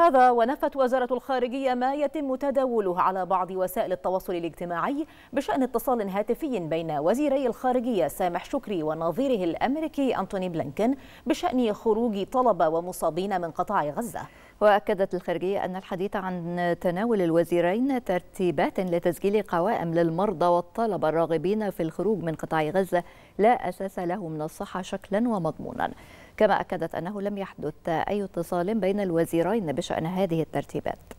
هذا ونفت وزارة الخارجية ما يتم تداوله على بعض وسائل التواصل الاجتماعي بشأن اتصال هاتفي بين وزيري الخارجية سامح شكري ونظيره الأمريكي أنتوني بلينكن بشأن خروج طلبة ومصابين من قطاع غزة وأكدت الخارجية أن الحديث عن تناول الوزيرين ترتيبات لتسجيل قوائم للمرضى والطلبة الراغبين في الخروج من قطاع غزة لا أساس له من الصحة شكلا ومضمونا كما أكدت أنه لم يحدث أي اتصال بين الوزيرين بشأن هذه الترتيبات